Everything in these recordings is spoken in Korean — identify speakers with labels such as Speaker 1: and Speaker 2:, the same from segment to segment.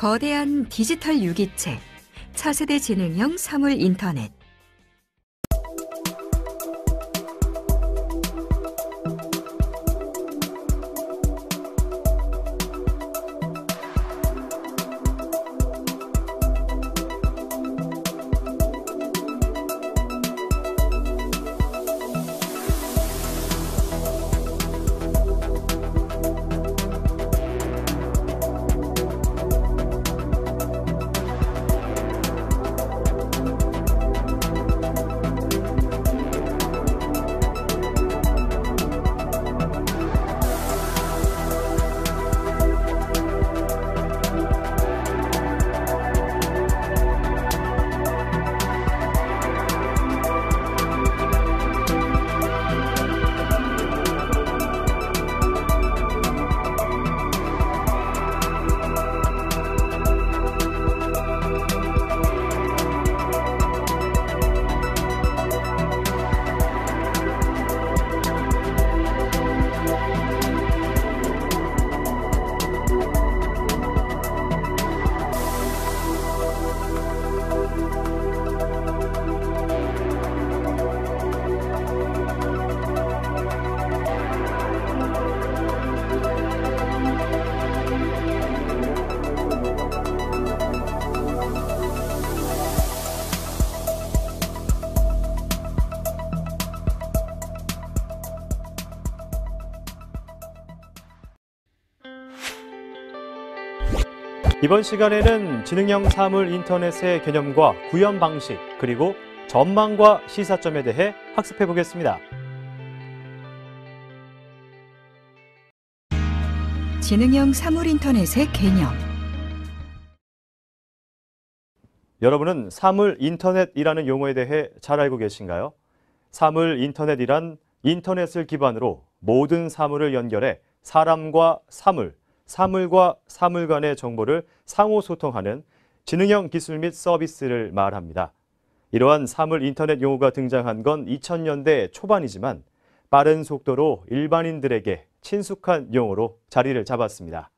Speaker 1: 거대한 디지털 유기체, 차세대 지능형 사물 인터넷,
Speaker 2: 이번 시간에는 지능형 사물 인터넷의 개념과 구현 방식, 그리고 전망과 시사점에 대해 학습해 보겠습니다.
Speaker 1: 지능형 사물 인터넷의 개념
Speaker 2: 여러분은 사물 인터넷이라는 용어에 대해 잘 알고 계신가요? 사물 인터넷이란 인터넷을 기반으로 모든 사물을 연결해 사람과 사물, 사물과 사물 간의 정보를 상호 소통하는 지능형 기술 및 서비스를 말합니다. 이러한 사물 인터넷 용어가 등장한 건 2000년대 초반이지만 빠른 속도로 일반인들에게 친숙한 용어로 자리를 잡았습니다.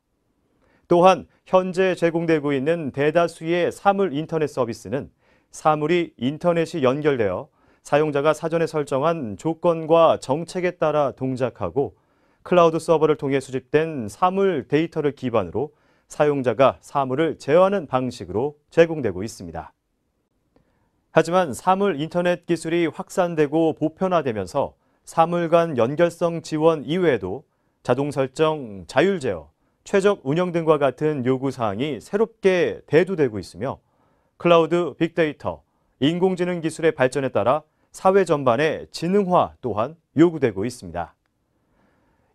Speaker 2: 또한 현재 제공되고 있는 대다수의 사물 인터넷 서비스는 사물이 인터넷이 연결되어 사용자가 사전에 설정한 조건과 정책에 따라 동작하고 클라우드 서버를 통해 수집된 사물 데이터를 기반으로 사용자가 사물을 제어하는 방식으로 제공되고 있습니다. 하지만 사물 인터넷 기술이 확산되고 보편화되면서 사물 간 연결성 지원 이외에도 자동 설정, 자율 제어, 최적 운영 등과 같은 요구사항이 새롭게 대두되고 있으며 클라우드, 빅데이터, 인공지능 기술의 발전에 따라 사회 전반의 지능화 또한 요구되고 있습니다.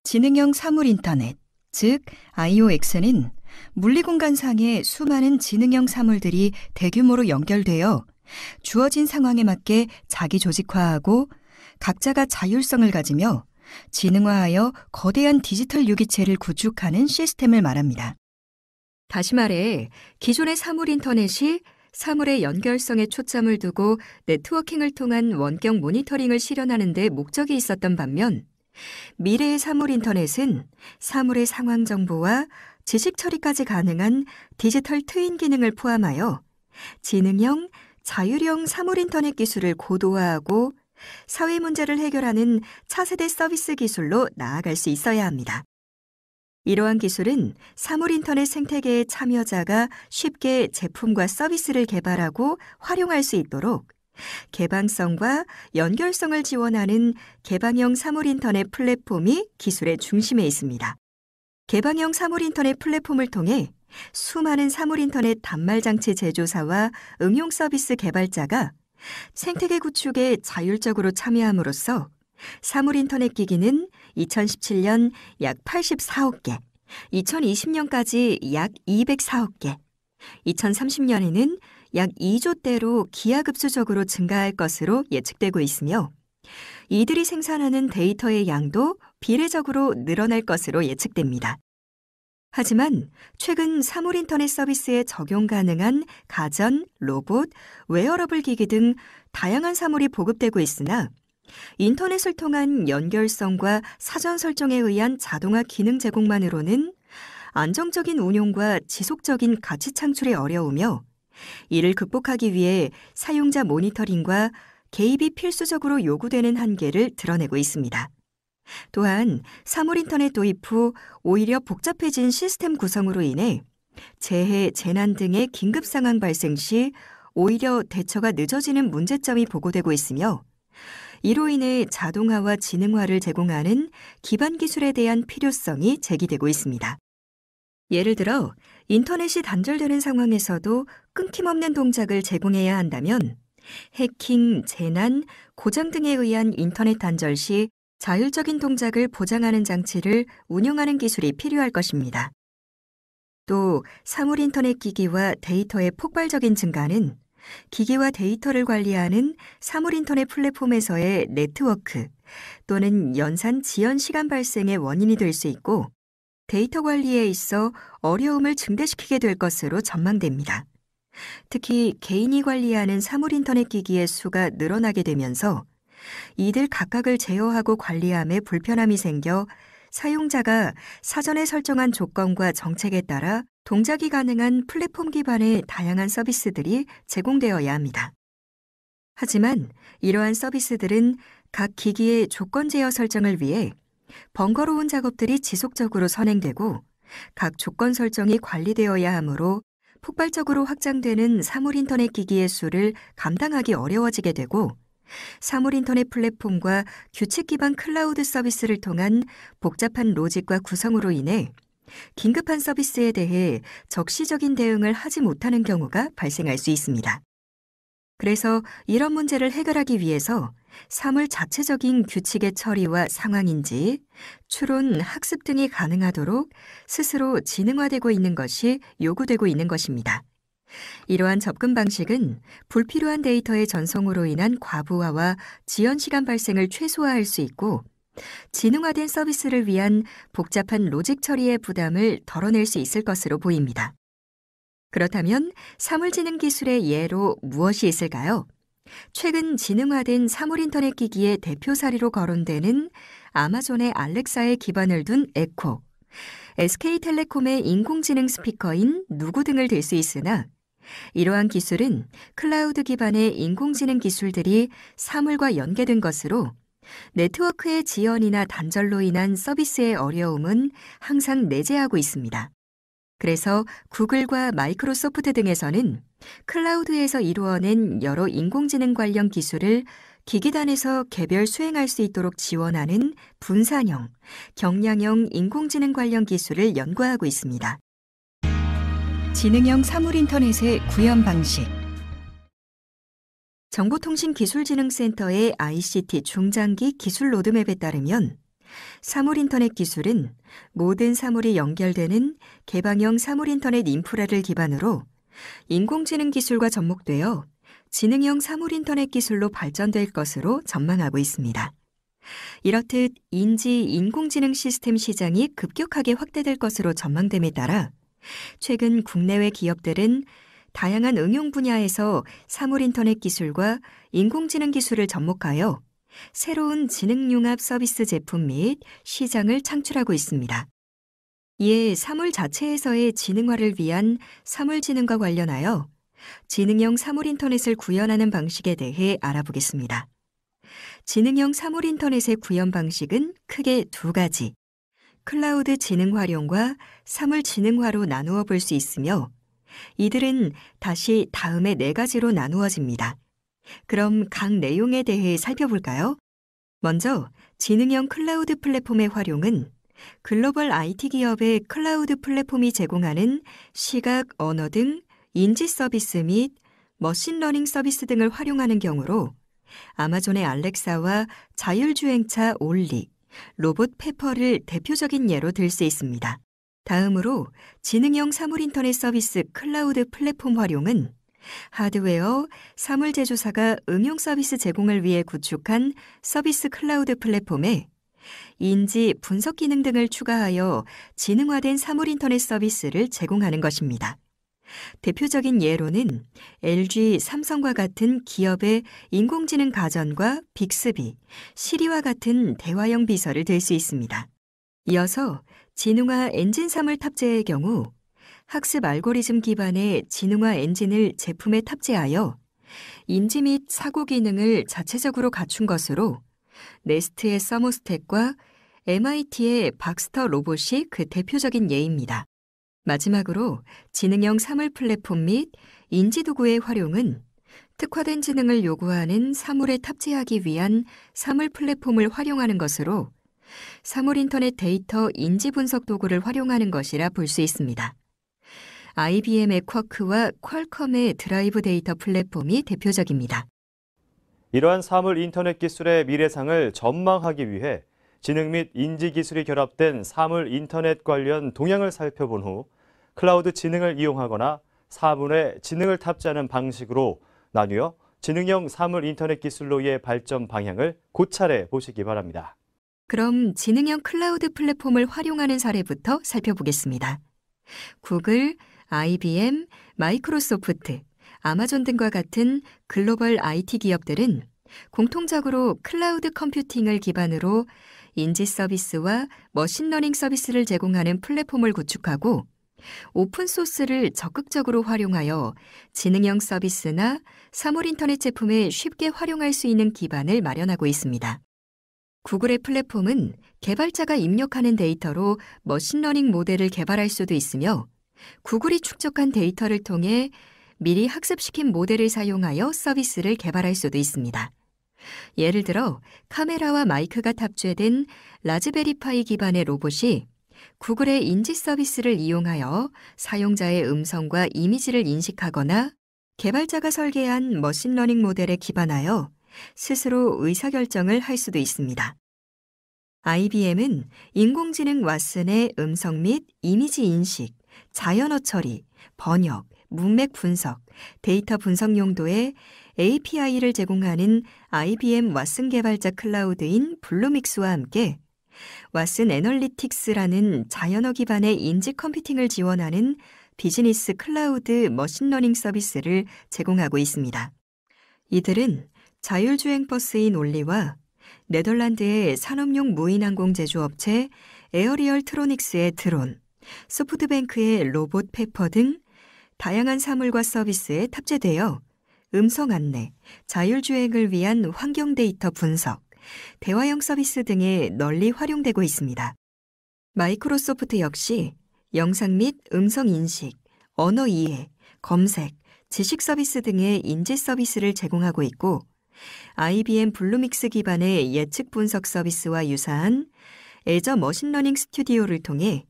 Speaker 1: 지능형 사물 인터넷, 즉 IOX는 물리공간상의 수많은 지능형 사물들이 대규모로 연결되어 주어진 상황에 맞게 자기 조직화하고 각자가 자율성을 가지며 지능화하여 거대한 디지털 유기체를 구축하는 시스템을 말합니다. 다시 말해, 기존의 사물 인터넷이 사물의 연결성에 초점을 두고 네트워킹을 통한 원격 모니터링을 실현하는 데 목적이 있었던 반면, 미래의 사물 인터넷은 사물의 상황 정보와 지식 처리까지 가능한 디지털 트윈 기능을 포함하여 지능형, 자율형 사물 인터넷 기술을 고도화하고 사회 문제를 해결하는 차세대 서비스 기술로 나아갈 수 있어야 합니다. 이러한 기술은 사물 인터넷 생태계의 참여자가 쉽게 제품과 서비스를 개발하고 활용할 수 있도록 개방성과 연결성을 지원하는 개방형 사물인터넷 플랫폼이 기술의 중심에 있습니다. 개방형 사물인터넷 플랫폼을 통해 수많은 사물인터넷 단말장치 제조사와 응용 서비스 개발자가 생태계 구축에 자율적으로 참여함으로써 사물인터넷 기기는 2017년 약 84억 개, 2020년까지 약 204억 개, 2030년에는 약 2조대로 기하급수적으로 증가할 것으로 예측되고 있으며 이들이 생산하는 데이터의 양도 비례적으로 늘어날 것으로 예측됩니다. 하지만 최근 사물 인터넷 서비스에 적용 가능한 가전, 로봇, 웨어러블 기기 등 다양한 사물이 보급되고 있으나 인터넷을 통한 연결성과 사전 설정에 의한 자동화 기능 제공만으로는 안정적인 운용과 지속적인 가치 창출이 어려우며 이를 극복하기 위해 사용자 모니터링과 개입이 필수적으로 요구되는 한계를 드러내고 있습니다. 또한 사물인터넷 도입 후 오히려 복잡해진 시스템 구성으로 인해 재해, 재난 등의 긴급 상황 발생 시 오히려 대처가 늦어지는 문제점이 보고되고 있으며 이로 인해 자동화와 지능화를 제공하는 기반 기술에 대한 필요성이 제기되고 있습니다. 예를 들어 인터넷이 단절되는 상황에서도 끊김없는 동작을 제공해야 한다면 해킹, 재난, 고장 등에 의한 인터넷 단절 시 자율적인 동작을 보장하는 장치를 운영하는 기술이 필요할 것입니다. 또 사물 인터넷 기기와 데이터의 폭발적인 증가는 기기와 데이터를 관리하는 사물 인터넷 플랫폼에서의 네트워크 또는 연산 지연 시간 발생의 원인이 될 수 있고 데이터 관리에 있어 어려움을 증대시키게 될 것으로 전망됩니다. 특히 개인이 관리하는 사물 인터넷 기기의 수가 늘어나게 되면서 이들 각각을 제어하고 관리함에 불편함이 생겨 사용자가 사전에 설정한 조건과 정책에 따라 동작이 가능한 플랫폼 기반의 다양한 서비스들이 제공되어야 합니다. 하지만 이러한 서비스들은 각 기기의 조건 제어 설정을 위해 번거로운 작업들이 지속적으로 선행되고 각 조건 설정이 관리되어야 하므로 폭발적으로 확장되는 사물 인터넷 기기의 수를 감당하기 어려워지게 되고 사물 인터넷 플랫폼과 규칙 기반 클라우드 서비스를 통한 복잡한 로직과 구성으로 인해 긴급한 서비스에 대해 적시적인 대응을 하지 못하는 경우가 발생할 수 있습니다. 그래서 이런 문제를 해결하기 위해서 사물 자체적인 규칙의 처리와 상황인지, 추론, 학습 등이 가능하도록 스스로 지능화되고 있는 것이 요구되고 있는 것입니다. 이러한 접근 방식은 불필요한 데이터의 전송으로 인한 과부하와 지연 시간 발생을 최소화할 수 있고, 지능화된 서비스를 위한 복잡한 로직 처리의 부담을 덜어낼 수 있을 것으로 보입니다. 그렇다면 사물지능 기술의 예로 무엇이 있을까요? 최근 지능화된 사물인터넷 기기의 대표 사례로 거론되는 아마존의 알렉사에 기반을 둔 에코, SK텔레콤의 인공지능 스피커인 누구 등을 들 수 있으나 이러한 기술은 클라우드 기반의 인공지능 기술들이 사물과 연계된 것으로 네트워크의 지연이나 단절로 인한 서비스의 어려움은 항상 내재하고 있습니다. 그래서 구글과 마이크로소프트 등에서는 클라우드에서 이루어낸 여러 인공지능 관련 기술을 기기 단에서 개별 수행할 수 있도록 지원하는 분산형, 경량형 인공지능 관련 기술을 연구하고 있습니다. 지능형 사물 인터넷의 구현 방식 정보통신기술진흥센터의 ICT 중장기 기술 로드맵에 따르면 사물 인터넷 기술은 모든 사물이 연결되는 개방형 사물 인터넷 인프라를 기반으로 인공지능 기술과 접목되어 지능형 사물 인터넷 기술로 발전될 것으로 전망하고 있습니다. 이렇듯 인지 인공지능 시스템 시장이 급격하게 확대될 것으로 전망됨에 따라 최근 국내외 기업들은 다양한 응용 분야에서 사물 인터넷 기술과 인공지능 기술을 접목하여 새로운 지능융합 서비스 제품 및 시장을 창출하고 있습니다. 이에 사물 자체에서의 지능화를 위한 사물지능과 관련하여 지능형 사물 인터넷을 구현하는 방식에 대해 알아보겠습니다. 지능형 사물 인터넷의 구현 방식은 크게 두 가지, 클라우드 지능 활용과 사물 지능화로 나누어 볼 수 있으며 이들은 다시 다음의 네 가지로 나누어집니다. 그럼 각 내용에 대해 살펴볼까요? 먼저 지능형 클라우드 플랫폼의 활용은 글로벌 IT 기업의 클라우드 플랫폼이 제공하는 시각, 언어 등 인지 서비스 및 머신러닝 서비스 등을 활용하는 경우로 아마존의 알렉사와 자율주행차 올리, 로봇 페퍼를 대표적인 예로 들 수 있습니다. 다음으로 지능형 사물 인터넷 서비스 클라우드 플랫폼 활용은 하드웨어 사물 제조사가 응용 서비스 제공을 위해 구축한 서비스 클라우드 플랫폼에 인지 분석 기능 등을 추가하여 지능화된 사물 인터넷 서비스를 제공하는 것입니다. 대표적인 예로는 LG, 삼성과 같은 기업의 인공지능 가전과 빅스비, 시리와 같은 대화형 비서를 들 수 있습니다. 이어서 지능화 엔진 사물 탑재의 경우 학습 알고리즘 기반의 지능화 엔진을 제품에 탑재하여 인지 및 사고 기능을 자체적으로 갖춘 것으로 네스트의 서모스텍과 MIT의 박스터 로봇이 그 대표적인 예입니다. 마지막으로 지능형 사물 플랫폼 및 인지도구의 활용은 특화된 지능을 요구하는 사물에 탑재하기 위한 사물 플랫폼을 활용하는 것으로 사물 인터넷 데이터 인지 분석 도구를 활용하는 것이라 볼 수 있습니다. IBM의 쿼크와 퀄컴의 드라이브 데이터 플랫폼이 대표적입니다.
Speaker 2: 이러한 사물 인터넷 기술의 미래상을 전망하기 위해 지능 및 인지 기술이 결합된 사물 인터넷 관련 동향을 살펴본 후 클라우드 지능을 이용하거나 사물에 지능을 탑재하는 방식으로 나뉘어 지능형 사물 인터넷 기술로의 발전 방향을 고찰해 보시기 바랍니다.
Speaker 1: 그럼 지능형 클라우드 플랫폼을 활용하는 사례부터 살펴보겠습니다. 구글, IBM, 마이크로소프트, 아마존 등과 같은 글로벌 IT 기업들은 공통적으로 클라우드 컴퓨팅을 기반으로 인지 서비스와 머신러닝 서비스를 제공하는 플랫폼을 구축하고 오픈소스를 적극적으로 활용하여 지능형 서비스나 사물 인터넷 제품에 쉽게 활용할 수 있는 기반을 마련하고 있습니다. 구글의 플랫폼은 개발자가 입력하는 데이터로 머신러닝 모델을 개발할 수도 있으며 구글이 축적한 데이터를 통해 미리 학습시킨 모델을 사용하여 서비스를 개발할 수도 있습니다. 예를 들어 카메라와 마이크가 탑재된 라즈베리파이 기반의 로봇이 구글의 인지 서비스를 이용하여 사용자의 음성과 이미지를 인식하거나 개발자가 설계한 머신러닝 모델에 기반하여 스스로 의사결정을 할 수도 있습니다. IBM은 인공지능 왓슨의 음성 및 이미지 인식, 자연어 처리, 번역, 문맥 분석, 데이터 분석 용도에 API를 제공하는 IBM 왓슨 개발자 클라우드인 블루믹스와 함께 왓슨 애널리틱스라는 자연어 기반의 인지 컴퓨팅을 지원하는 비즈니스 클라우드 머신러닝 서비스를 제공하고 있습니다. 이들은 자율주행 버스인 올리와 네덜란드의 산업용 무인항공 제조업체 에어리얼 트로닉스의 드론, 소프트뱅크의 로봇 페퍼 등 다양한 사물과 서비스에 탑재되어 음성 안내, 자율주행을 위한 환경 데이터 분석, 대화형 서비스 등에 널리 활용되고 있습니다. 마이크로소프트 역시 영상 및 음성 인식, 언어 이해, 검색, 지식 서비스 등의 인지 서비스를 제공하고 있고, IBM 블루믹스 기반의 예측 분석 서비스와 유사한 애저 머신러닝 스튜디오를 통해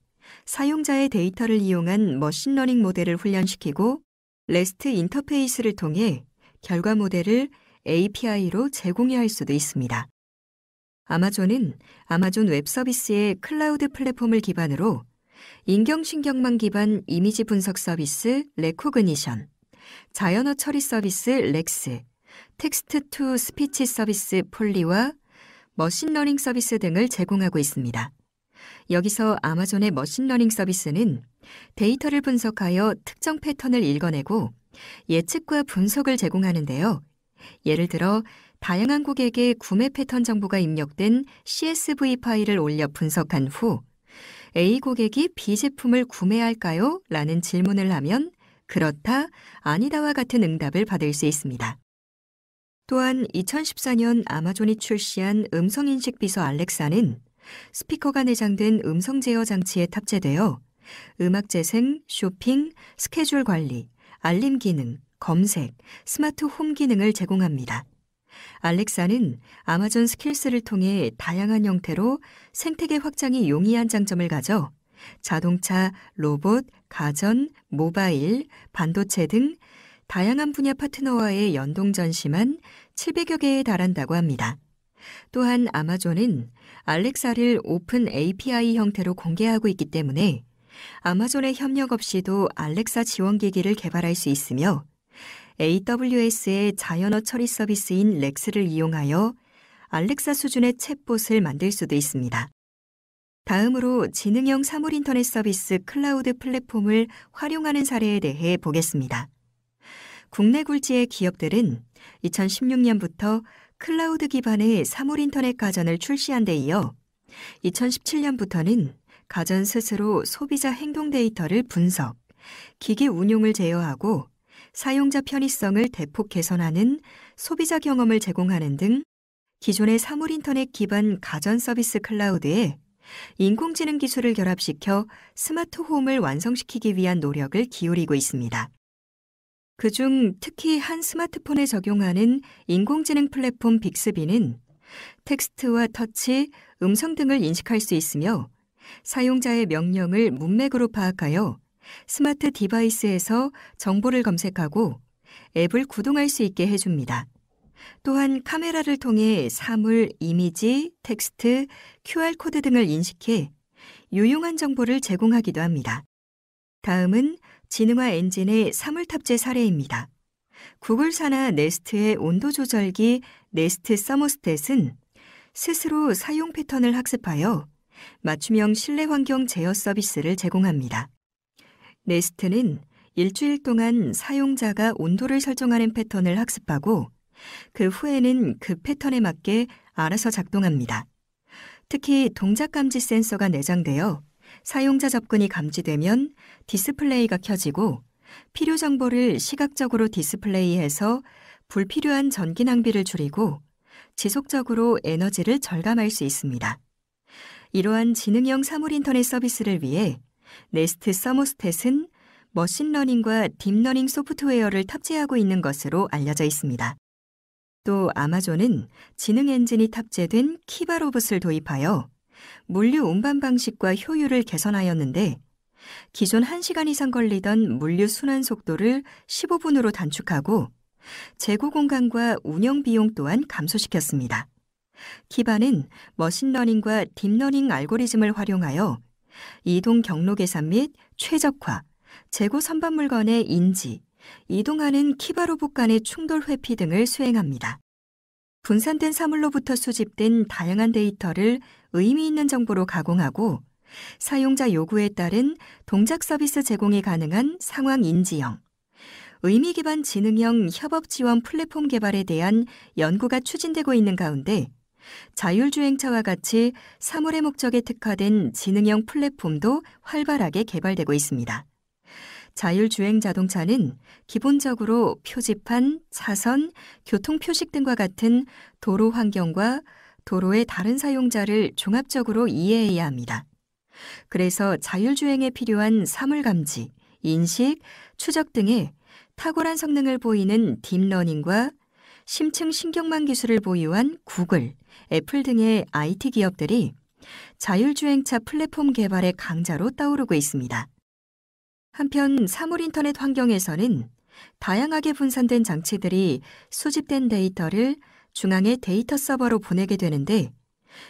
Speaker 1: 사용자의 데이터를 이용한 머신러닝 모델을 훈련시키고 레스트 인터페이스를 통해 결과 모델을 API로 제공할 수도 있습니다. 아마존은 아마존 웹 서비스의 클라우드 플랫폼을 기반으로 인경신경망 기반 이미지 분석 서비스 레코그니션, 자연어 처리 서비스 렉스, 텍스트 투 스피치 서비스 폴리와 머신러닝 서비스 등을 제공하고 있습니다. 여기서 아마존의 머신러닝 서비스는 데이터를 분석하여 특정 패턴을 읽어내고 예측과 분석을 제공하는데요. 예를 들어 다양한 고객의 구매 패턴 정보가 입력된 CSV 파일을 올려 분석한 후 A 고객이 B 제품을 구매할까요? 라는 질문을 하면 그렇다, 아니다와 같은 응답을 받을 수 있습니다. 또한 2014년 아마존이 출시한 음성인식 비서 알렉사는 스피커가 내장된 음성 제어 장치에 탑재되어 음악 재생, 쇼핑, 스케줄 관리, 알림 기능, 검색, 스마트 홈 기능을 제공합니다. 알렉사는 아마존 스킬스를 통해 다양한 형태로 생태계 확장이 용이한 장점을 가져 자동차, 로봇, 가전, 모바일, 반도체 등 다양한 분야 파트너와의 연동 전시만 700여 개에 달한다고 합니다. 또한 아마존은 알렉사를 오픈 API 형태로 공개하고 있기 때문에 아마존의 협력 없이도 알렉사 지원기기를 개발할 수 있으며 AWS의 자연어 처리 서비스인 렉스를 이용하여 알렉사 수준의 챗봇을 만들 수도 있습니다. 다음으로 지능형 사물 인터넷 서비스 클라우드 플랫폼을 활용하는 사례에 대해 보겠습니다. 국내 굴지의 기업들은 2016년부터 클라우드 기반의 사물인터넷 가전을 출시한 데 이어 2017년부터는 가전 스스로 소비자 행동 데이터를 분석, 기기 운용을 제어하고 사용자 편의성을 대폭 개선하는 소비자 경험을 제공하는 등 기존의 사물인터넷 기반 가전 서비스 클라우드에 인공지능 기술을 결합시켜 스마트홈을 완성시키기 위한 노력을 기울이고 있습니다. 그중 특히 한 스마트폰에 적용하는 인공지능 플랫폼 빅스비는 텍스트와 터치, 음성 등을 인식할 수 있으며 사용자의 명령을 문맥으로 파악하여 스마트 디바이스에서 정보를 검색하고 앱을 구동할 수 있게 해줍니다. 또한 카메라를 통해 사물, 이미지, 텍스트, QR코드 등을 인식해 유용한 정보를 제공하기도 합니다. 다음은 지능화 엔진의 사물 탑재 사례입니다. 구글 산하 네스트의 온도 조절기 네스트 서머스탯은 스스로 사용 패턴을 학습하여 맞춤형 실내 환경 제어 서비스를 제공합니다. 네스트는 일주일 동안 사용자가 온도를 설정하는 패턴을 학습하고 그 후에는 그 패턴에 맞게 알아서 작동합니다. 특히 동작 감지 센서가 내장되어 사용자 접근이 감지되면 디스플레이가 켜지고 필요 정보를 시각적으로 디스플레이해서 불필요한 전기 낭비를 줄이고 지속적으로 에너지를 절감할 수 있습니다. 이러한 지능형 사물 인터넷 서비스를 위해 네스트 서모스탯은 머신러닝과 딥러닝 소프트웨어를 탑재하고 있는 것으로 알려져 있습니다. 또 아마존은 지능 엔진이 탑재된 키바 로봇을 도입하여 물류 운반 방식과 효율을 개선하였는데 기존 1시간 이상 걸리던 물류 순환 속도를 15분으로 단축하고 재고 공간과 운영 비용 또한 감소시켰습니다. 기반은 머신러닝과 딥러닝 알고리즘을 활용하여 이동 경로 계산 및 최적화, 재고 선반 물건의 인지, 이동하는 키바로봇 간의 충돌 회피 등을 수행합니다. 분산된 사물로부터 수집된 다양한 데이터를 의미 있는 정보로 가공하고 사용자 요구에 따른 동작 서비스 제공이 가능한 상황 인지형, 의미 기반 지능형 협업 지원 플랫폼 개발에 대한 연구가 추진되고 있는 가운데 자율주행차와 같이 사물의 목적에 특화된 지능형 플랫폼도 활발하게 개발되고 있습니다. 자율주행 자동차는 기본적으로 표지판, 차선, 교통표식 등과 같은 도로 환경과 도로의 다른 사용자를 종합적으로 이해해야 합니다. 그래서 자율주행에 필요한 사물감지, 인식, 추적 등의 탁월한 성능을 보이는 딥러닝과 심층 신경망 기술을 보유한 구글, 애플 등의 IT 기업들이 자율주행차 플랫폼 개발의 강자로 떠오르고 있습니다. 한편 사물인터넷 환경에서는 다양하게 분산된 장치들이 수집된 데이터를 중앙의 데이터 서버로 보내게 되는데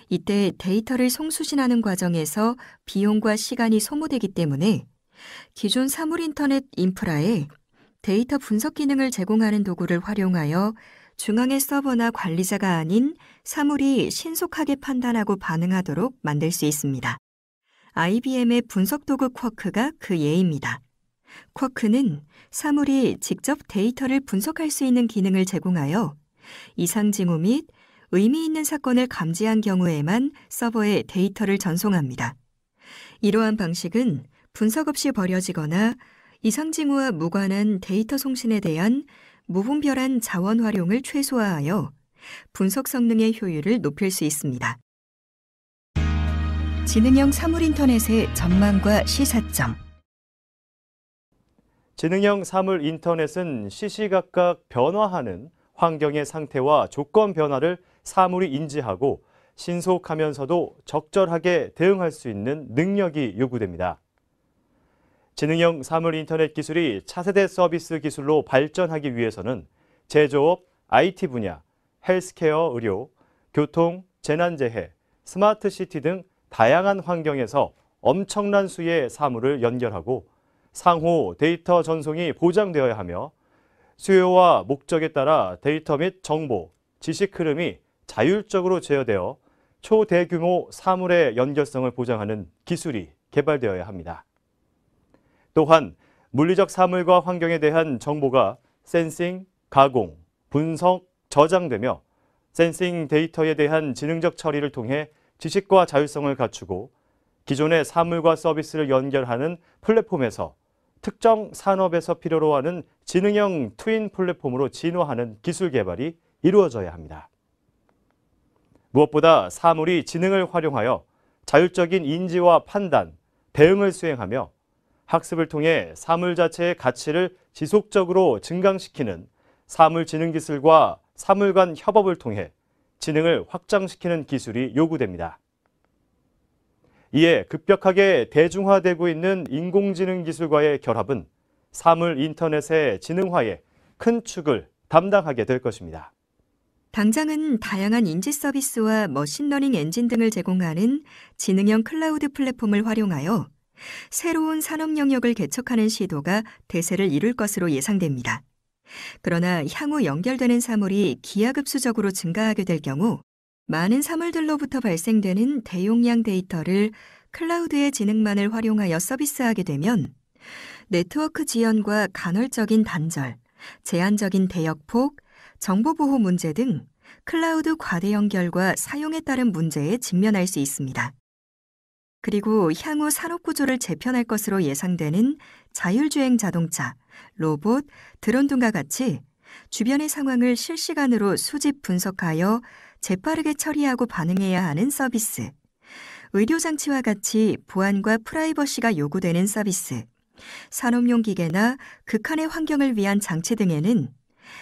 Speaker 1: 이때 데이터를 송수신하는 과정에서 비용과 시간이 소모되기 때문에 기존 사물인터넷 인프라에 데이터 분석 기능을 제공하는 도구를 활용하여 중앙의 서버나 관리자가 아닌 사물이 신속하게 판단하고 반응하도록 만들 수 있습니다. IBM의 분석도구 쿼크가 그 예입니다. 쿼크는 사물이 직접 데이터를 분석할 수 있는 기능을 제공하여 이상징후 및 의미 있는 사건을 감지한 경우에만 서버에 데이터를 전송합니다. 이러한 방식은 분석 없이 버려지거나 이상징후와 무관한 데이터 송신에 대한 무분별한 자원 활용을 최소화하여 분석 성능의 효율을 높일 수 있습니다. 지능형 사물인터넷의 전망과 시사점
Speaker 2: 지능형 사물인터넷은 시시각각 변화하는 환경의 상태와 조건 변화를 사물이 인지하고 신속하면서도 적절하게 대응할 수 있는 능력이 요구됩니다. 지능형 사물 인터넷 기술이 차세대 서비스 기술로 발전하기 위해서는 제조업, IT 분야, 헬스케어 의료, 교통, 재난재해, 스마트시티 등 다양한 환경에서 엄청난 수의 사물을 연결하고 상호 데이터 전송이 보장되어야 하며 수요와 목적에 따라 데이터 및 정보, 지식 흐름이 자율적으로 제어되어 초대규모 사물의 연결성을 보장하는 기술이 개발되어야 합니다. 또한 물리적 사물과 환경에 대한 정보가 센싱, 가공, 분석, 저장되며 센싱 데이터에 대한 지능적 처리를 통해 지식과 자율성을 갖추고 기존의 사물과 서비스를 연결하는 플랫폼에서 특정 산업에서 필요로 하는 지능형 트윈 플랫폼으로 진화하는 기술 개발이 이루어져야 합니다. 무엇보다 사물이 지능을 활용하여 자율적인 인지와 판단, 대응을 수행하며 학습을 통해 사물 자체의 가치를 지속적으로 증강시키는 사물지능기술과 사물 간 협업을 통해 지능을 확장시키는 기술이 요구됩니다. 이에 급격하게 대중화되고 있는 인공지능 기술과의 결합은 사물 인터넷의 지능화에 큰 축을 담당하게 될 것입니다.
Speaker 1: 당장은 다양한 인지 서비스와 머신러닝 엔진 등을 제공하는 지능형 클라우드 플랫폼을 활용하여 새로운 산업 영역을 개척하는 시도가 대세를 이룰 것으로 예상됩니다. 그러나 향후 연결되는 사물이 기하급수적으로 증가하게 될 경우 많은 사물들로부터 발생되는 대용량 데이터를 클라우드의 지능만을 활용하여 서비스하게 되면 네트워크 지연과 간헐적인 단절, 제한적인 대역폭, 정보보호 문제 등 클라우드 과대 연결과 사용에 따른 문제에 직면할 수 있습니다. 그리고 향후 산업 구조를 재편할 것으로 예상되는 자율주행 자동차, 로봇, 드론 등과 같이 주변의 상황을 실시간으로 수집 분석하여 재빠르게 처리하고 반응해야 하는 서비스, 의료장치와 같이 보안과 프라이버시가 요구되는 서비스, 산업용 기계나 극한의 환경을 위한 장치 등에는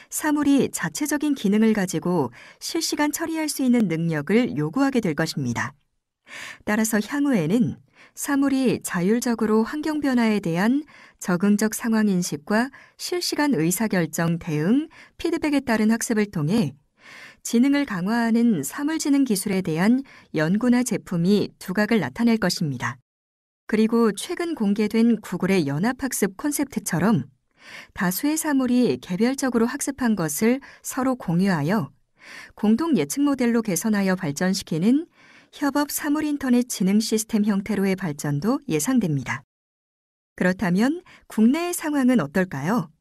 Speaker 1: 사물이 자체적인 기능을 가지고 실시간 처리할 수 있는 능력을 요구하게 될 것입니다. 따라서 향후에는 사물이 자율적으로 환경 변화에 대한 적응적 상황 인식과 실시간 의사결정 대응, 피드백에 따른 학습을 통해 지능을 강화하는 사물지능 기술에 대한 연구나 제품이 두각을 나타낼 것입니다. 그리고 최근 공개된 구글의 연합학습 콘셉트처럼 다수의 사물이 개별적으로 학습한 것을 서로 공유하여 공동 예측 모델로 개선하여 발전시키는 협업 사물인터넷 지능 시스템 형태로의 발전도 예상됩니다. 그렇다면 국내의 상황은 어떨까요?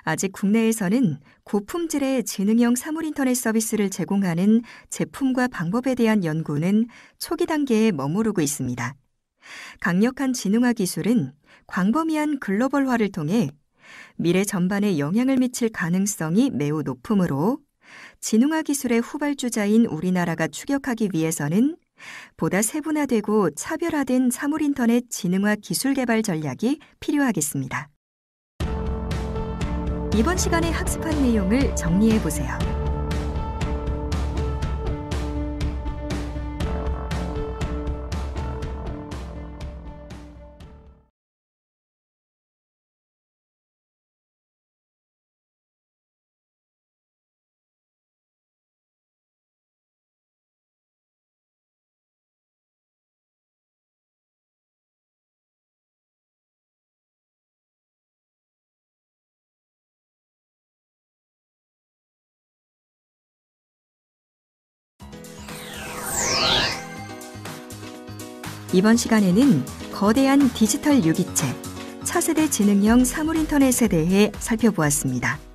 Speaker 1: 아직 국내에서는 고품질의 지능형 사물인터넷 서비스를 제공하는 제품과 방법에 대한 연구는 초기 단계에 머무르고 있습니다. 강력한 지능화 기술은 광범위한 글로벌화를 통해 미래 전반에 영향을 미칠 가능성이 매우 높으므로 지능화 기술의 후발주자인 우리나라가 추격하기 위해서는 보다 세분화되고 차별화된 사물인터넷 지능화 기술 개발 전략이 필요하겠습니다. 이번 시간에 학습한 내용을 정리해 보세요. 이번 시간에는 거대한 디지털 유기체, 차세대 지능형 사물인터넷에 대해 살펴보았습니다.